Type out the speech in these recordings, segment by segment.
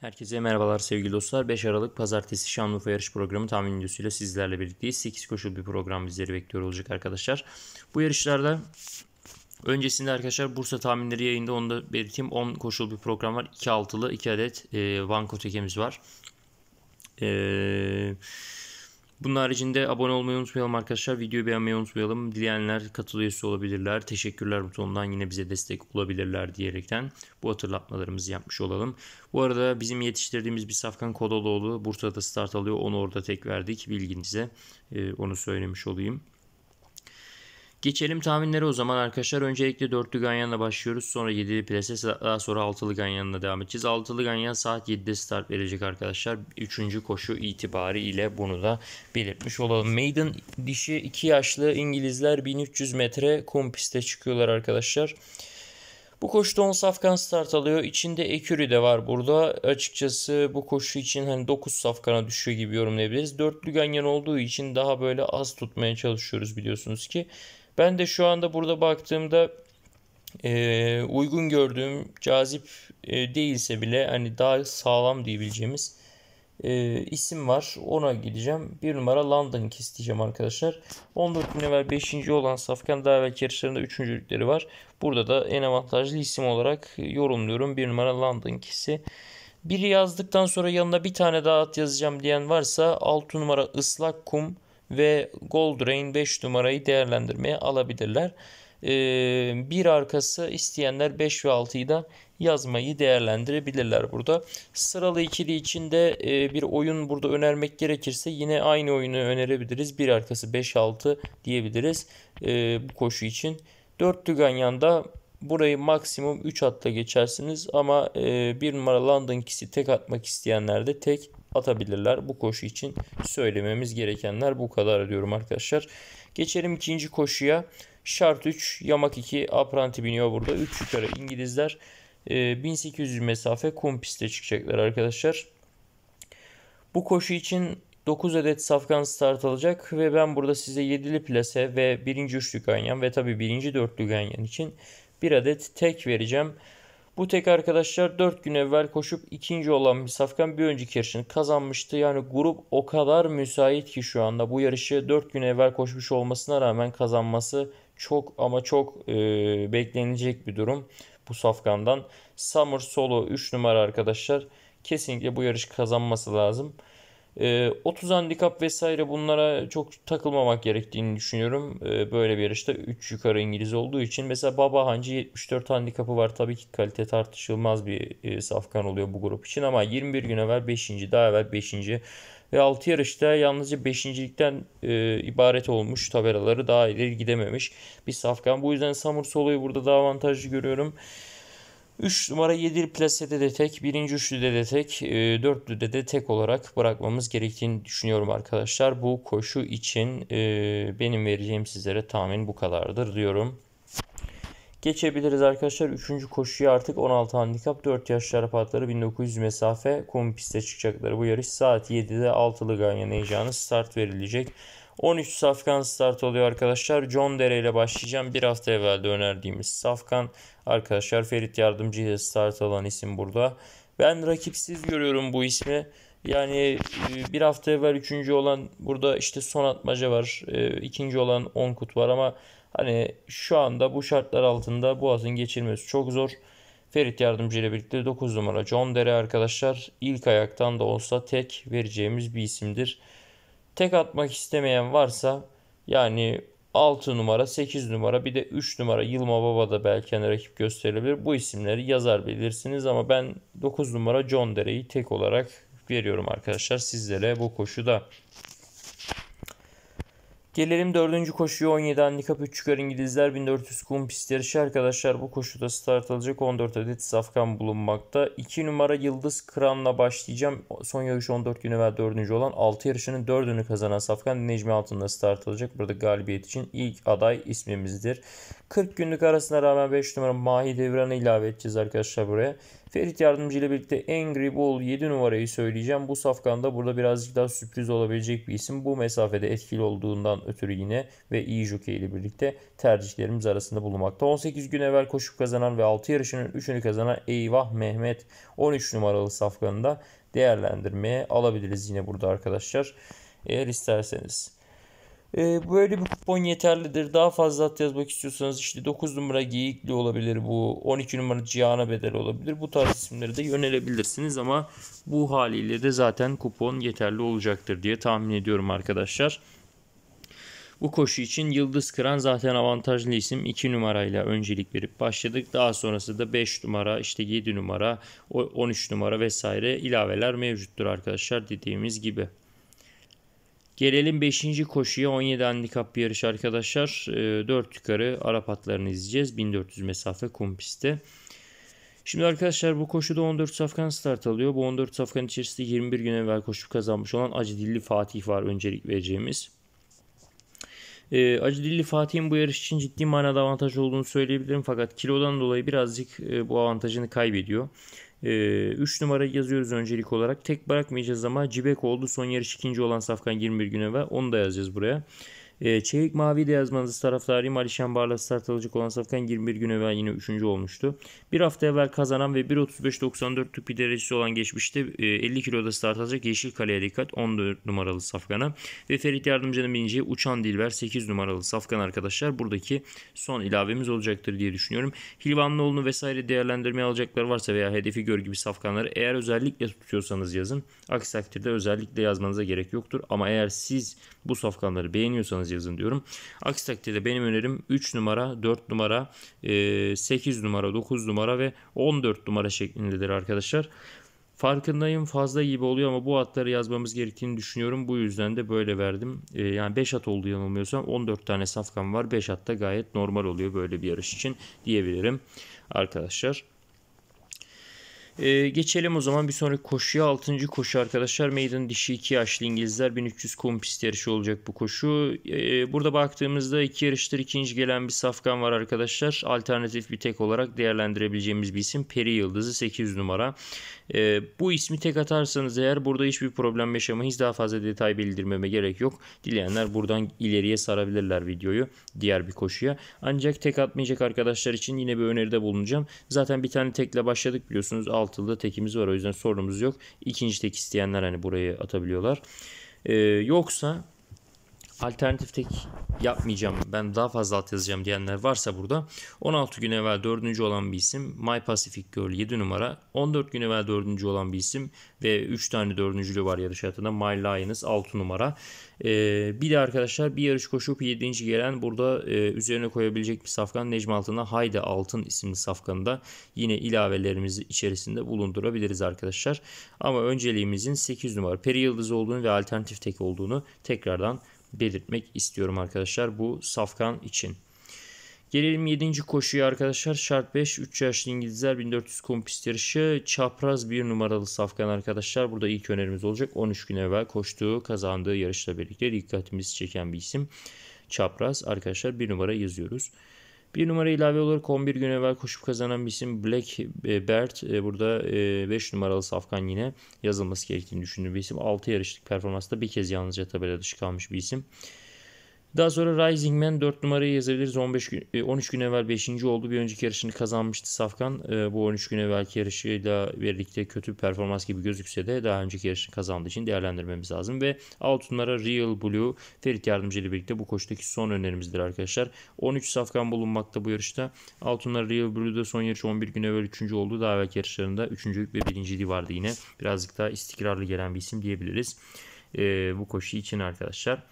Herkese merhabalar sevgili dostlar. 5 Aralık Pazartesi Şanlıurfa yarış programı tahmin videosuyla sizlerle birlikteyiz. 8 koşul bir program bizleri bekliyor olacak arkadaşlar. Bu yarışlarda öncesinde arkadaşlar Bursa tahminleri yayında onu da belirteyim. 10 koşul bir program var. 2 altılı 2 adet e, Vanko tekemiz var. Eee... Bunun haricinde abone olmayı unutmayalım arkadaşlar. Videoyu beğenmeyi unutmayalım. Dileyenler katıl üyesi olabilirler. Teşekkürler butonundan yine bize destek olabilirler diyerekten bu hatırlatmalarımızı yapmış olalım. Bu arada bizim yetiştirdiğimiz bir Safkan Kodaloğlu Bursa'da start alıyor. Onu orada tek verdik bilginize. E, onu söylemiş olayım. Geçelim tahminlere o zaman arkadaşlar. Öncelikle dörtlü ganyanla başlıyoruz. Sonra yedili preses daha sonra altılı ganyanla devam edeceğiz. Altılı ganyan saat 7'de start verecek arkadaşlar. Üçüncü koşu itibariyle bunu da belirtmiş olalım. Maiden dişi 2 yaşlı İngilizler 1300 metre kum piste çıkıyorlar arkadaşlar. Bu koşuda 10 safkan start alıyor. İçinde Ekürü de var burada. Açıkçası bu koşu için hani 9 safkana düşüyor gibi yorumlayabiliriz. Dörtlü ganyan olduğu için daha böyle az tutmaya çalışıyoruz biliyorsunuz ki. Ben de şu anda burada baktığımda e, uygun gördüğüm cazip e, değilse bile hani daha sağlam diyebileceğimiz e, isim var. Ona gideceğim. Bir numara London isteyeceğim arkadaşlar. 14 bin evvel 5. olan Safkan daha evvelki yarışlarında 3. var. Burada da en avantajlı isim olarak yorumluyorum. Bir numara London kisi. Biri yazdıktan sonra yanına bir tane daha at yazacağım diyen varsa 6 numara ıslak kum ve Goldrain 5 numarayı değerlendirmeye alabilirler. Ee, bir arkası isteyenler 5 ve 6'yı da yazmayı değerlendirebilirler burada. Sıralı ikili içinde e, bir oyun burada önermek gerekirse yine aynı oyunu önerebiliriz. Bir arkası 5-6 diyebiliriz e, bu koşu için. 4 Düganyan'da burayı maksimum 3 atla geçersiniz ama e, 1 numara London tek atmak isteyenler de tek atabilirler. Bu koşu için söylememiz gerekenler bu kadar diyorum arkadaşlar. Geçelim ikinci koşuya. Şart 3, yamak 2, apranti biniyor burada. 3 yukarı İngilizler 1800 ee, mesafe kum piste çıkacaklar arkadaşlar. Bu koşu için 9 adet safkan start alacak ve ben burada size 7'li plase ve 1. üçlü ganyan ve tabi 1. dörtlü ganyan için 1 adet tek vereceğim. Bu tek arkadaşlar 4 gün evvel koşup ikinci olan bir safkan bir önceki yarışını kazanmıştı. Yani grup o kadar müsait ki şu anda bu yarışı 4 gün evvel koşmuş olmasına rağmen kazanması çok ama çok e, beklenecek bir durum bu Safkan'dan. Summer Solo 3 numara arkadaşlar kesinlikle bu yarışı kazanması lazım. E, ee, 30 handikap vesaire bunlara çok takılmamak gerektiğini düşünüyorum. E, böyle bir yarışta 3 yukarı İngiliz olduğu için. Mesela Baba Hancı 74 handikapı var. Tabii ki kalite tartışılmaz bir e, safkan oluyor bu grup için ama 21 gün evvel 5. daha evvel 5. Ve 6 yarışta yalnızca 5.likten e, ibaret olmuş tabelaları daha ileri gidememiş bir safkan. Bu yüzden Samur Solo'yu burada daha avantajlı görüyorum. 3 numara 7 plasede de tek, 1. üçlüde de tek, 4'lüde e, de tek olarak bırakmamız gerektiğini düşünüyorum arkadaşlar. Bu koşu için e, benim vereceğim sizlere tahmin bu kadardır diyorum. Geçebiliriz arkadaşlar. 3. koşuya artık 16 handikap 4 yaşlar şarapatları 1900 mesafe kum piste çıkacaklar. Bu yarış saat 7'de 6'lı ganyan heyecanı start verilecek. 13 safkan start oluyor arkadaşlar. John Dere ile başlayacağım. Bir hafta evvel de önerdiğimiz safkan arkadaşlar. Ferit Yardımcı ile start alan isim burada. Ben rakipsiz görüyorum bu ismi. Yani e, bir hafta evvel üçüncü olan burada işte son atmaca var. E, ikinci olan on kut var ama hani şu anda bu şartlar altında bu Boğaz'ın geçilmesi çok zor. Ferit Yardımcı ile birlikte 9 numara John Dere arkadaşlar ilk ayaktan da olsa tek vereceğimiz bir isimdir. Tek atmak istemeyen varsa yani 6 numara, 8 numara bir de 3 numara Yılma Baba da belki hani rakip gösterilebilir. Bu isimleri yazar bilirsiniz ama ben 9 numara John Dere'yi tek olarak veriyorum arkadaşlar sizlere bu koşuda. Gelelim dördüncü koşuya 17 handikap 3 çıkar İngilizler 1400 kum pist yarışı arkadaşlar bu koşuda start alacak 14 adet safkan bulunmakta. 2 numara Yıldız Kran'la başlayacağım. Son yarış 14 gün evvel 4. olan 6 yarışının 4'ünü kazanan safkan Necmi altında start alacak. Burada galibiyet için ilk aday ismimizdir. 40 günlük arasına rağmen 5 numara Mahi Devran'ı ilave edeceğiz arkadaşlar buraya. Ferit Yardımcı ile birlikte Angry Bull 7 numarayı söyleyeceğim. Bu safkanda burada birazcık daha sürpriz olabilecek bir isim. Bu mesafede etkili olduğundan ötürü yine ve iyi jockey ile birlikte tercihlerimiz arasında bulunmakta. 18 gün evvel koşup kazanan ve 6 yarışının 3'ünü kazanan Eyvah Mehmet 13 numaralı safkanında değerlendirmeye alabiliriz yine burada arkadaşlar. Eğer isterseniz. E, böyle bir kupon yeterlidir. Daha fazla at yazmak istiyorsanız işte 9 numara geyikli olabilir bu. 12 numara cihana bedel olabilir. Bu tarz isimleri de yönelebilirsiniz ama bu haliyle de zaten kupon yeterli olacaktır diye tahmin ediyorum arkadaşlar. Bu koşu için Yıldız Kıran zaten avantajlı isim 2 numarayla öncelik verip başladık. Daha sonrası da 5 numara, işte 7 numara, 13 numara vesaire ilaveler mevcuttur arkadaşlar dediğimiz gibi. Gelelim 5. koşuya 17 handikap bir yarış arkadaşlar. 4 ee, yukarı Arap atlarını izleyeceğiz. 1400 mesafe kum pistte. Şimdi arkadaşlar bu koşuda 14 safkan start alıyor. Bu 14 safkan içerisinde 21 gün evvel koşup kazanmış olan Acı Dilli Fatih var öncelik vereceğimiz. E, ee, Acı Dilli Fatih'in bu yarış için ciddi manada avantaj olduğunu söyleyebilirim. Fakat kilodan dolayı birazcık e, bu avantajını kaybediyor. 3 e, ee, üç numara yazıyoruz öncelik olarak. Tek bırakmayacağız ama Cibek oldu. Son yarış ikinci olan Safkan 21 güne ve Onu da yazacağız buraya. E, ee, Çevik Mavi de yazmanızı taraftarıyım. Alişan Barla start alacak olan Safkan 21 gün evvel yine 3. olmuştu. Bir hafta evvel kazanan ve 1.35.94'lük bir derecesi olan geçmişte e, 50 kiloda start alacak Yeşil Kale'ye dikkat 14 numaralı Safkan'a. Ve Ferit Yardımcı'nın bineceği Uçan Dilber 8 numaralı Safkan arkadaşlar buradaki son ilavemiz olacaktır diye düşünüyorum. Hilvanlıoğlu'nu vesaire değerlendirmeye alacaklar varsa veya hedefi gör gibi safkanları eğer özellikle tutuyorsanız yazın. Aksi takdirde özellikle yazmanıza gerek yoktur. Ama eğer siz bu safkanları beğeniyorsanız bulursanız yazın diyorum. Aksi takdirde benim önerim 3 numara, 4 numara, 8 e, numara, 9 numara ve 14 numara şeklindedir arkadaşlar. Farkındayım fazla gibi oluyor ama bu atları yazmamız gerektiğini düşünüyorum. Bu yüzden de böyle verdim. Ee, yani 5 at oldu yanılmıyorsam 14 tane safkan var. 5 at da gayet normal oluyor böyle bir yarış için diyebilirim arkadaşlar. Ee, geçelim o zaman bir sonraki koşuya. 6. koşu arkadaşlar. Maiden dişi 2 yaşlı İngilizler 1300 kum pist yarışı olacak bu koşu. Ee, burada baktığımızda iki yarıştır ikinci gelen bir safkan var arkadaşlar. Alternatif bir tek olarak değerlendirebileceğimiz bir isim Peri Yıldızı 800 numara. Ee, bu ismi tek atarsanız eğer burada hiçbir problem yaşamayız. Daha fazla detay bildirmeme gerek yok. Dileyenler buradan ileriye sarabilirler videoyu diğer bir koşuya. Ancak tek atmayacak arkadaşlar için yine bir öneride bulunacağım. Zaten bir tane tekle başladık biliyorsunuz. 6 altılı tekimiz var. O yüzden sorunumuz yok. İkinci tek isteyenler hani burayı atabiliyorlar. Ee, yoksa alternatif tek yapmayacağım ben daha fazla alt yazacağım diyenler varsa burada 16 gün evvel 4. olan bir isim My Pacific Girl 7 numara 14 gün evvel 4. olan bir isim ve 3 tane 4.lü var yarış hayatında My Lioness 6 numara ee, bir de arkadaşlar bir yarış koşup 7. gelen burada e, üzerine koyabilecek bir safkan Necmi Altın'a Haydi Altın isimli safkanı da yine ilavelerimizi içerisinde bulundurabiliriz arkadaşlar. Ama önceliğimizin 8 numara peri yıldızı olduğunu ve alternatif tek olduğunu tekrardan belirtmek istiyorum arkadaşlar bu safkan için. Gelelim 7. koşuya arkadaşlar. Şart 5 3 yaşlı İngilizler 1400 kompist yarışı. Çapraz 1 numaralı safkan arkadaşlar. Burada ilk önerimiz olacak. 13 gün evvel koştuğu kazandığı yarışla birlikte dikkatimizi çeken bir isim. Çapraz arkadaşlar 1 numara yazıyoruz. Bir numara ilave olarak 11 gün evvel koşup kazanan bir isim Black e, Bert e, Burada 5 e, numaralı safkan yine yazılması gerektiğini düşündüğüm bir isim. 6 yarışlık performansta bir kez yalnızca tabela dışı kalmış bir isim. Daha sonra Rising Man 4 numarayı yazabiliriz. 15 gün, 13 e, gün evvel 5. oldu. Bir önceki yarışını kazanmıştı Safkan. E, bu 13 gün evvelki yarışıyla birlikte kötü bir performans gibi gözükse de daha önceki yarışını kazandığı için değerlendirmemiz lazım. Ve 6 numara Real Blue Ferit Yardımcı ile birlikte bu koçtaki son önerimizdir arkadaşlar. 13 Safkan bulunmakta bu yarışta. 6 numara Real Blue'da son yarış 11 gün evvel 3. oldu. Daha evvelki yarışlarında 3.lük ve 1.liği vardı yine. Birazcık daha istikrarlı gelen bir isim diyebiliriz. E, bu koşu için arkadaşlar.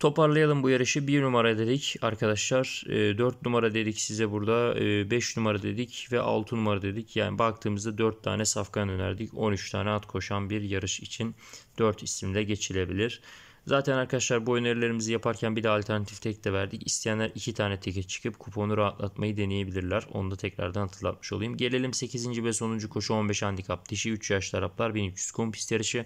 Toparlayalım bu yarışı. 1 numara dedik arkadaşlar. 4 ee, numara dedik size burada. 5 ee, numara dedik ve 6 numara dedik. Yani baktığımızda 4 tane safkan önerdik. 13 tane at koşan bir yarış için 4 isimle geçilebilir. Zaten arkadaşlar bu önerilerimizi yaparken bir de alternatif tek de verdik. İsteyenler iki tane teke çıkıp kuponu rahatlatmayı deneyebilirler. Onu da tekrardan hatırlatmış olayım. Gelelim 8. ve sonuncu koşu 15 handikap. Dişi 3 yaş taraflar 1300 kum pist yarışı.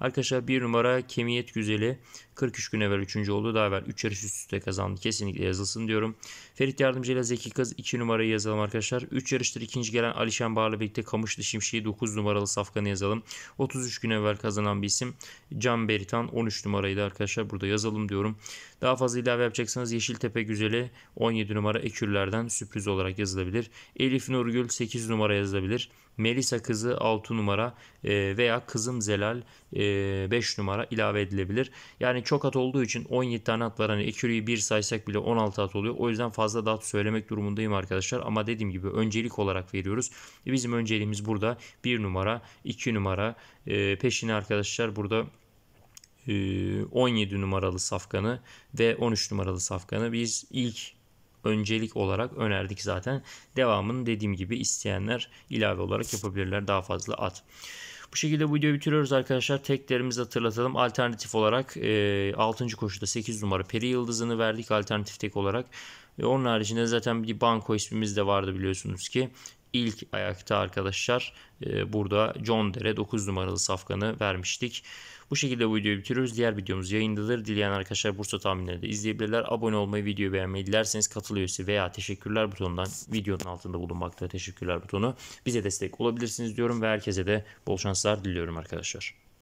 Arkadaşlar 1 numara Kemiyet Güzeli 43 gün evvel 3. oldu. Daha evvel 3 yarış üst üste kazandı. Kesinlikle yazılsın diyorum. Ferit Yardımcı ile Zeki Kız 2 numarayı yazalım arkadaşlar. 3 yarıştır ikinci gelen Alişan Bağır'la birlikte Kamışlı Şimşek'i 9 numaralı safkanı yazalım. 33 gün evvel kazanan bir isim Can Beritan 13 numarayı numarayı da arkadaşlar burada yazalım diyorum. Daha fazla ilave yapacaksanız Yeşiltepe Güzeli 17 numara ekürlerden sürpriz olarak yazılabilir. Elif Nurgül 8 numara yazılabilir. Melisa kızı 6 numara e, veya kızım Zelal 5 e, numara ilave edilebilir. Yani çok at olduğu için 17 tane at var. Hani ekürüyü 1 saysak bile 16 at oluyor. O yüzden fazla da at söylemek durumundayım arkadaşlar. Ama dediğim gibi öncelik olarak veriyoruz. Bizim önceliğimiz burada 1 numara, 2 numara e, peşine arkadaşlar burada 17 e, numaralı safkanı ve 13 numaralı safkanı biz ilk öncelik olarak önerdik zaten. Devamını dediğim gibi isteyenler ilave olarak yapabilirler daha fazla at. Bu şekilde bu videoyu bitiriyoruz arkadaşlar. Teklerimizi hatırlatalım. Alternatif olarak e, 6. koşuda 8 numara peri yıldızını verdik alternatif tek olarak ve onun haricinde zaten bir banko ismimiz de vardı biliyorsunuz ki. İlk ayakta arkadaşlar e, burada John Dere 9 numaralı safkanı vermiştik. Bu şekilde bu videoyu bitiriyoruz. Diğer videomuz yayındadır. Dileyen arkadaşlar Bursa tahminleri de izleyebilirler. Abone olmayı, videoyu beğenmeyi dilerseniz katıl veya teşekkürler butonundan videonun altında bulunmakta teşekkürler butonu. Bize destek olabilirsiniz diyorum ve herkese de bol şanslar diliyorum arkadaşlar.